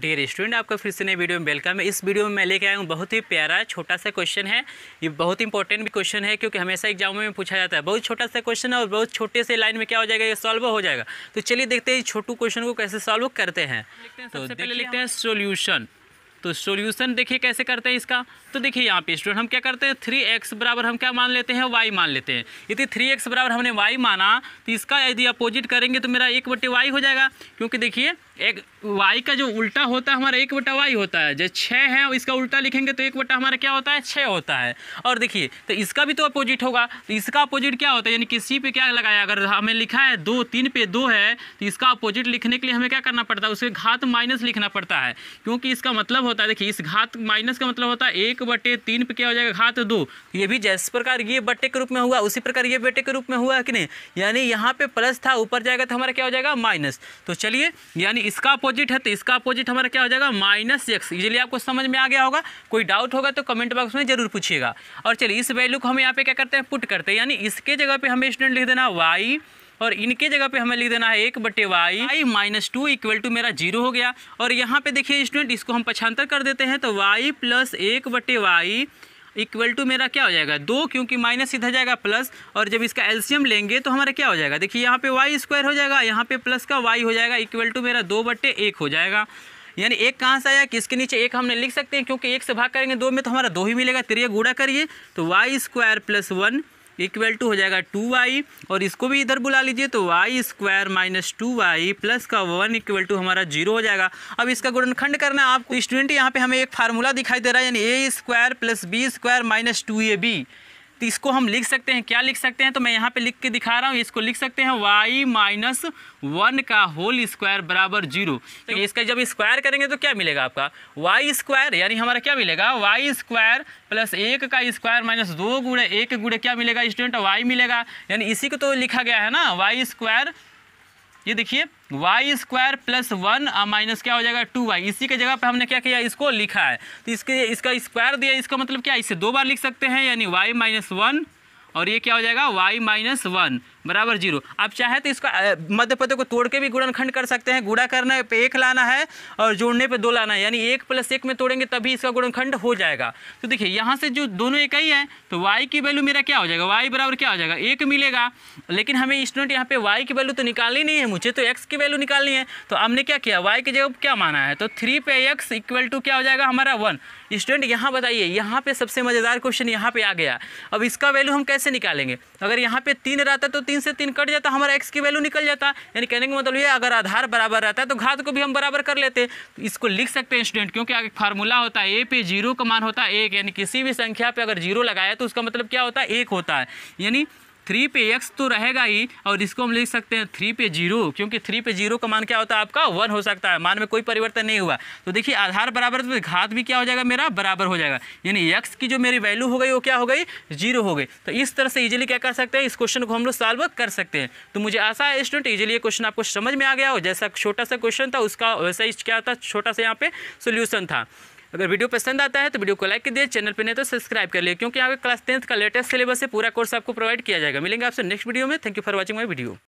dear student आपका फिर से नए वीडियो में वेलकम है इस वीडियो में मैं लेके आया हूँ बहुत ही प्यारा छोटा सा क्वेश्चन है ये बहुत इंपॉर्टेंट भी क्वेश्चन है क्योंकि हमेशा एग्जाम में पूछा जाता है बहुत छोटा सा क्वेश्चन है और बहुत छोटे से लाइन में क्या हो जाएगा ये सॉल्व हो जाएगा तो चलिए देखते हैं छोटू क्वेश्चन को कैसे सॉल्व करते हैं तो पहले लिखते हैं सोल्यूशन तो सॉल्यूशन देखिए कैसे करते हैं इसका तो देखिए यहाँ पे स्टूडेंट हम क्या करते हैं थ्री एक्स बराबर हम क्या मान लेते हैं वाई मान लेते हैं यदि थ्री एक्स बराबर हमने वाई माना तो इसका यदि अपोजिट करेंगे तो मेरा एक बटे वाई हो जाएगा क्योंकि देखिए एक वाई का जो उल्टा होता है हमारा एक बटा वाई होता है जो छः है इसका उल्टा लिखेंगे तो एक बटा हमारा क्या होता है छः होता है और देखिए तो इसका भी तो अपोजिट होगा तो इसका अपोजिट क्या होता है यानी किसी पे क्या लगाया अगर हमें लिखा है दो तीन पे दो है तो इसका अपोजिट लिखने के लिए हमें क्या करना पड़ता है उसके घात माइनस लिखना पड़ता है क्योंकि इसका मतलब होता है देखिए इस घात माइनस का मतलब होता है एक बटे तीन पे क्या हो जाएगा घात दो ये भी जिस प्रकार ये बटे के रूप में हुआ उसी प्रकार ये बटे के रूप में हुआ है कि नहीं यानी यहाँ पे प्लस था ऊपर जाएगा तो हमारा क्या हो जाएगा माइनस तो चलिए यानी इसका अपोजिट है तो इसका अपोजिट हमारा क्या हो जाएगा माइनस एक्स इजिली आपको समझ में आ गया होगा कोई डाउट होगा तो कमेंट बॉक्स में जरूर पूछिएगा और चलिए इस वैल्यू को हम यहाँ पे क्या करते हैं पुट करते हैं यानी इसके जगह पर हमें स्टूडेंट लिख देना वाई और इनके जगह पे हमें लिख देना है एक बटे y i minus two equal to मेरा जीरो हो गया और यहाँ पे देखिए स्टूडेंट इसको हम पछांतर कर देते हैं तो वाई प्लस एक बटे वाई इक्वल टू मेरा क्या हो जाएगा दो क्योंकि माइनस सीधा जाएगा प्लस और जब इसका एल्सियम लेंगे तो हमारा क्या हो जाएगा देखिए यहाँ पे वाई स्क्वायर हो जाएगा यहाँ पे प्लस का वाई हो जाएगा इक्वल टू मेरा दो बटे एक हो जाएगा यानी एक कहाँ से आया किसके नीचे एक हमने लिख सकते हैं क्योंकि एक से भाग करेंगे दो में तो हमारा दो ही मिलेगा तिरिया गुड़ा करिए तो y square plus one equal to हो जाएगा टू वाई और इसको भी इधर बुला लीजिए तो y square minus two y plus का वन इक्वल टू हमारा जीरो हो जाएगा अब इसका गुणनखंड करना आपको स्टूडेंट यहाँ पे हमें एक फार्मूला दिखाई दे रहा है यानी a square plus b square minus two a b तो इसको हम लिख सकते हैं क्या लिख सकते हैं तो मैं यहाँ पे लिख के दिखा रहा हूँ इसको लिख सकते हैं वाई माइनस वन का होल स्क्वायर बराबर जीरो तो, तो इसका जब स्क्वायर करेंगे तो क्या मिलेगा आपका वाई स्क्वायर यानी हमारा क्या मिलेगा वाई स्क्वायर प्लस एक का स्क्वायर माइनस दो गुड़े एक गुड़े क्या मिलेगा स्टूडेंट वाई मिलेगा यानी इसी को तो लिखा गया है ना वाई स्क्वायर ये देखिए y square plus one minus क्या हो जाएगा टू वाई इसी के जगह पे हमने क्या किया इसको लिखा है तो इसके इसका स्क्वायर दिया इसका मतलब क्या इसे दो बार लिख सकते हैं यानी वाई माइनस वन और ये क्या हो जाएगा वाई माइनस वन बराबर जीरो आप चाहें तो इसका मध्य पदों को तोड़ के भी गुणनखंड कर सकते हैं गुड़ा करने पे एक लाना है और जोड़ने पे दो लाना है यानी एक प्लस एक में तोड़ेंगे तभी इसका गुणनखंड हो जाएगा तो देखिए यहाँ से जो दोनों इकाई हैं तो वाई की वैल्यू मेरा क्या हो जाएगा वाई बराबर क्या हो जाएगा एक मिलेगा लेकिन हमें स्टूडेंट यहाँ पर वाई की वैल्यू तो निकालनी नहीं है मुझे तो एक्स की वैल्यू निकालनी है तो हमने क्या किया वाई की जगह क्या माना है तो थ्री पे एक्स इक्वल टू क्या हो जाएगा हमारा वन स्टूडेंट यहाँ बताइए यहाँ पे सबसे मज़ेदार क्वेश्चन यहाँ पर आ गया अब इसका वैल्यू हम कैसे निकालेंगे अगर यहाँ पे तीन रहता तो तीन तीन से तीन कट जाता हमारा एक्स की वैल्यू निकल जाता यानी कहने का मतलब ये अगर आधार बराबर रहता है तो घात को भी हम बराबर कर लेते तो इसको लिख सकते हैं स्टूडेंट क्योंकि आगे फार्मूला होता है ए पे जीरो का मान होता है एक यानी किसी भी संख्या पर अगर जीरो लगाया तो उसका मतलब क्या होता है एक होता है यानी थ्री पे एक्स तो रहेगा ही और इसको हम लिख सकते हैं थ्री पे जीरो क्योंकि थ्री पे जीरो का मान क्या होता है आपका वन हो सकता है मान में कोई परिवर्तन नहीं हुआ तो देखिए आधार बराबर तो घात भी क्या हो जाएगा मेरा बराबर हो जाएगा यानी एक्स की जो मेरी वैल्यू हो गई वो क्या हो गई जीरो हो गई तो इस तरह से ईजिली क्या कर सकते हैं इस क्वेश्चन को हम लोग सॉल्व कर सकते हैं तो मुझे आशा है स्टूडेंट ईजिली ये क्वेश्चन आपको समझ में आ गया हो जैसा छोटा सा क्वेश्चन था उसका वैसा ही क्या था छोटा सा यहाँ पे सोल्यूशन था अगर वीडियो पसंद आता है तो वीडियो को लाइक कर दिए चैनल पर नहीं तो सब्सक्राइब कर लिए क्योंकि यहाँ पर क्लास टेंथ का लेटेस्ट सिलेबस है पूरा कोर्स आपको प्रोवाइड किया जाएगा मिलेंगे आपसे नेक्स्ट वीडियो में thank you for watching my video